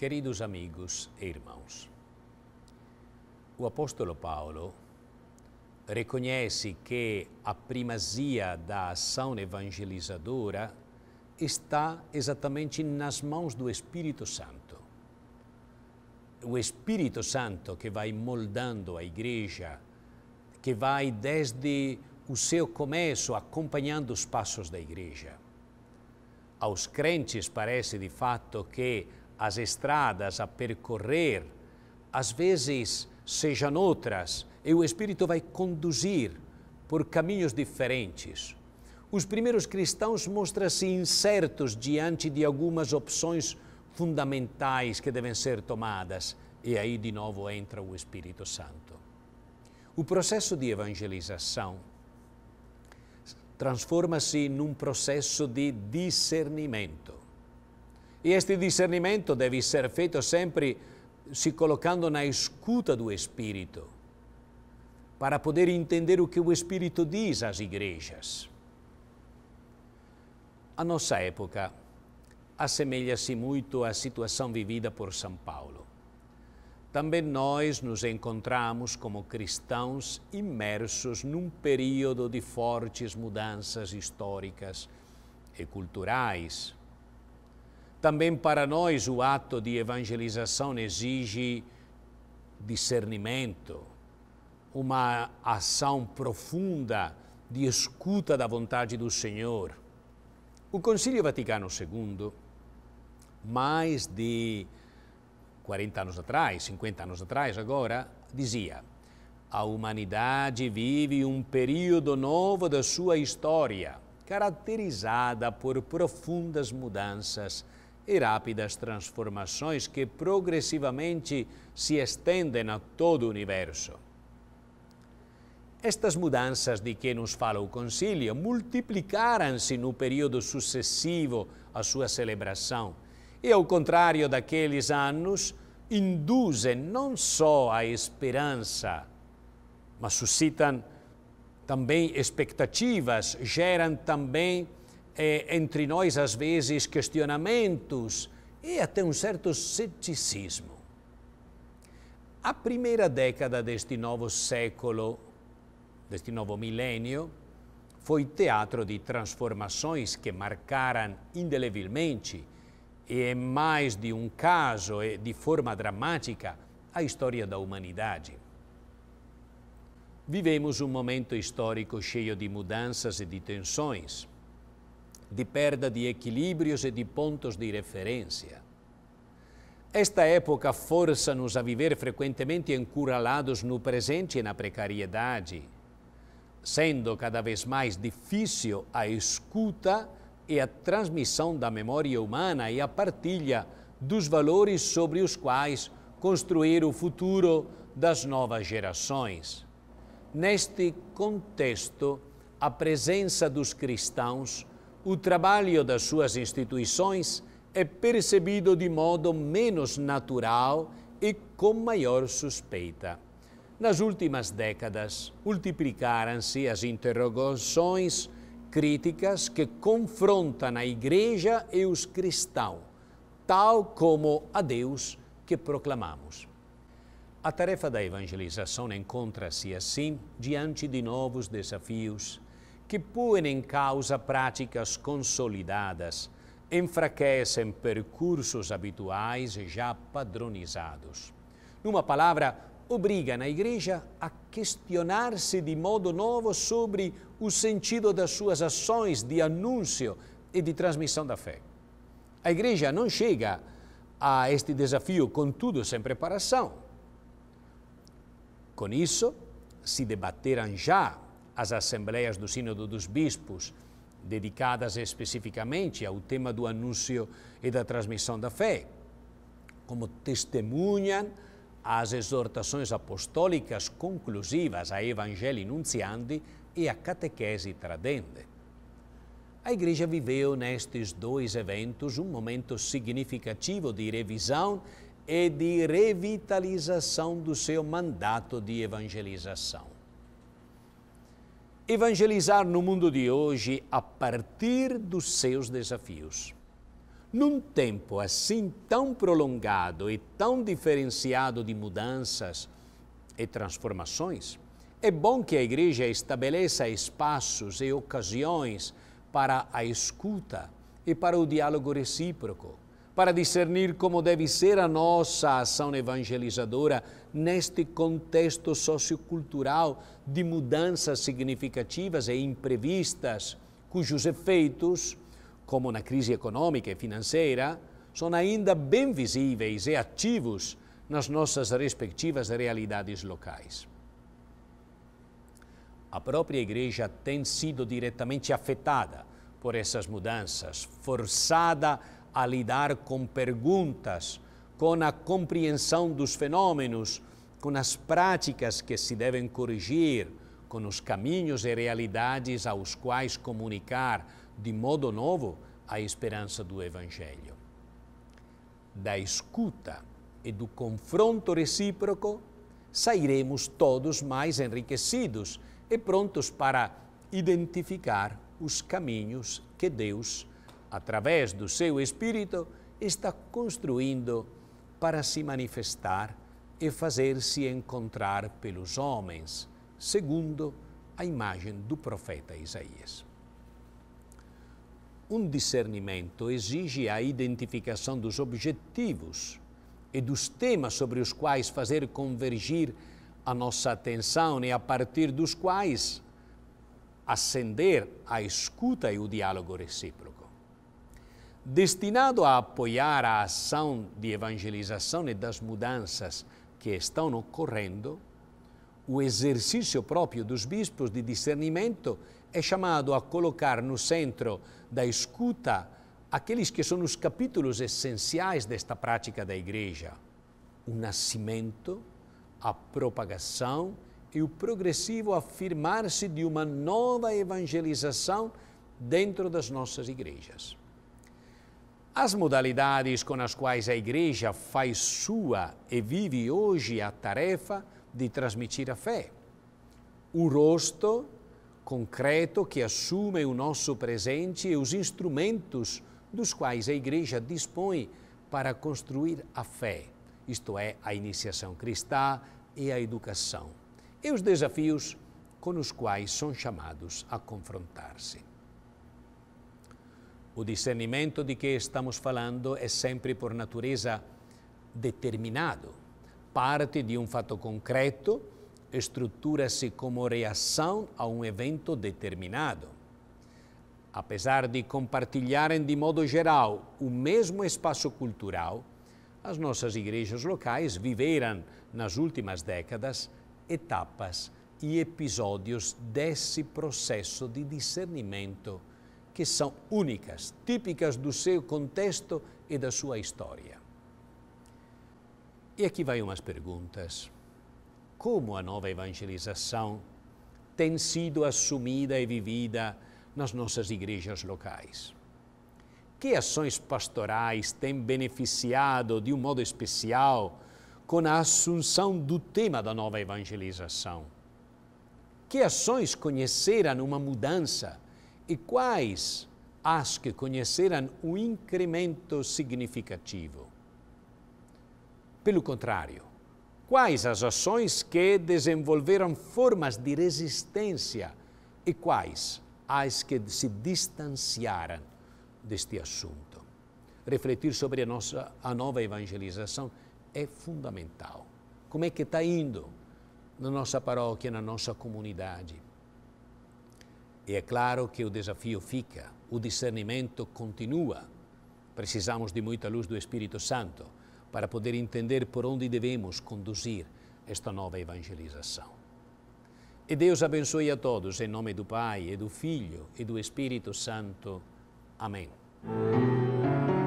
Queridos amigos e irmãos, o apóstolo Paulo reconhece que a primazia da ação evangelizadora está exatamente nas mãos do Espírito Santo. O Espírito Santo que vai moldando a igreja, que vai desde o seu começo acompanhando os passos da igreja. Aos crentes parece de fato que as estradas a percorrer, às vezes sejam outras, e o Espírito vai conduzir por caminhos diferentes. Os primeiros cristãos mostram-se incertos diante de algumas opções fundamentais que devem ser tomadas, e aí de novo entra o Espírito Santo. O processo de evangelização transforma-se num processo de discernimento. E este discernimento deve ser feito sempre se colocando na escuta do Espírito, para poder entender o que o Espírito diz às igrejas. A nossa época assemelha-se muito à situação vivida por São Paulo. Também nós nos encontramos como cristãos imersos num período de fortes mudanças históricas e culturais também para nós o ato de evangelização exige discernimento, uma ação profunda de escuta da vontade do Senhor. O Concílio Vaticano II, mais de 40 anos atrás, 50 anos atrás agora, dizia: a humanidade vive um período novo da sua história, caracterizada por profundas mudanças e rápidas transformações que progressivamente se estendem a todo o universo. Estas mudanças de que nos fala o Concílio multiplicaram-se no período sucessivo à sua celebração e, ao contrário daqueles anos, induzem não só a esperança, mas suscitam também expectativas, geram também é, entre nós, às vezes, questionamentos e até um certo ceticismo. A primeira década deste novo século, deste novo milênio, foi teatro de transformações que marcaram indelevelmente, e é mais de um caso e é, de forma dramática, a história da humanidade. Vivemos um momento histórico cheio de mudanças e de tensões de perda de equilíbrios e de pontos de referência. Esta época força-nos a viver frequentemente encurralados no presente e na precariedade, sendo cada vez mais difícil a escuta e a transmissão da memória humana e a partilha dos valores sobre os quais construir o futuro das novas gerações. Neste contexto, a presença dos cristãos o trabalho das suas instituições é percebido de modo menos natural e com maior suspeita. Nas últimas décadas, multiplicaram-se as interrogações críticas que confrontam a Igreja e os cristãos, tal como a Deus que proclamamos. A tarefa da evangelização encontra-se assim diante de novos desafios que põem em causa práticas consolidadas, enfraquecem percursos habituais já padronizados. Numa palavra, obriga a igreja a questionar-se de modo novo sobre o sentido das suas ações de anúncio e de transmissão da fé. A igreja não chega a este desafio, contudo, sem preparação. Com isso, se debateram já as assembleias do Sínodo dos Bispos, dedicadas especificamente ao tema do anúncio e da transmissão da fé, como testemunham as exortações apostólicas conclusivas a Evangelii Nunciandi e a Catequese Tradende. A Igreja viveu nestes dois eventos um momento significativo de revisão e de revitalização do seu mandato de evangelização evangelizar no mundo de hoje a partir dos seus desafios. Num tempo assim tão prolongado e tão diferenciado de mudanças e transformações, é bom que a Igreja estabeleça espaços e ocasiões para a escuta e para o diálogo recíproco para discernir como deve ser a nossa ação evangelizadora neste contexto sociocultural de mudanças significativas e imprevistas, cujos efeitos, como na crise econômica e financeira, são ainda bem visíveis e ativos nas nossas respectivas realidades locais. A própria Igreja tem sido diretamente afetada por essas mudanças, forçada a a lidar com perguntas, com a compreensão dos fenômenos, com as práticas que se devem corrigir, com os caminhos e realidades aos quais comunicar de modo novo a esperança do Evangelho. Da escuta e do confronto recíproco, sairemos todos mais enriquecidos e prontos para identificar os caminhos que Deus através do seu espírito, está construindo para se manifestar e fazer-se encontrar pelos homens, segundo a imagem do profeta Isaías. Um discernimento exige a identificação dos objetivos e dos temas sobre os quais fazer convergir a nossa atenção e a partir dos quais ascender a escuta e o diálogo recíproco destinado a apoiar a ação de evangelização e das mudanças que estão ocorrendo, o exercício próprio dos bispos de discernimento é chamado a colocar no centro da escuta aqueles que são os capítulos essenciais desta prática da Igreja: o nascimento, a propagação e o progressivo afirmar-se de uma nova evangelização dentro das nossas igrejas. As modalidades com as quais a Igreja faz sua e vive hoje a tarefa de transmitir a fé. O rosto concreto que assume o nosso presente e os instrumentos dos quais a Igreja dispõe para construir a fé, isto é, a iniciação cristã e a educação, e os desafios com os quais são chamados a confrontar-se. O discernimento de que estamos falando é sempre, por natureza, determinado. Parte de um fato concreto, estrutura-se como reação a um evento determinado. Apesar de compartilharem de modo geral o mesmo espaço cultural, as nossas igrejas locais viveram, nas últimas décadas, etapas e episódios desse processo de discernimento que são únicas, típicas do seu contexto e da sua história. E aqui vai umas perguntas. Como a nova evangelização tem sido assumida e vivida nas nossas igrejas locais? Que ações pastorais têm beneficiado de um modo especial com a assunção do tema da nova evangelização? Que ações conheceram uma mudança? e quais as que conheceram um incremento significativo? Pelo contrário, quais as ações que desenvolveram formas de resistência e quais as que se distanciaram deste assunto? Refletir sobre a nossa a nova evangelização é fundamental. Como é que está indo na nossa paróquia, na nossa comunidade? E é claro que o desafio fica, o discernimento continua. Precisamos de muita luz do Espírito Santo para poder entender por onde devemos conduzir esta nova evangelização. E Deus abençoe a todos, em nome do Pai, e do Filho e do Espírito Santo. Amém.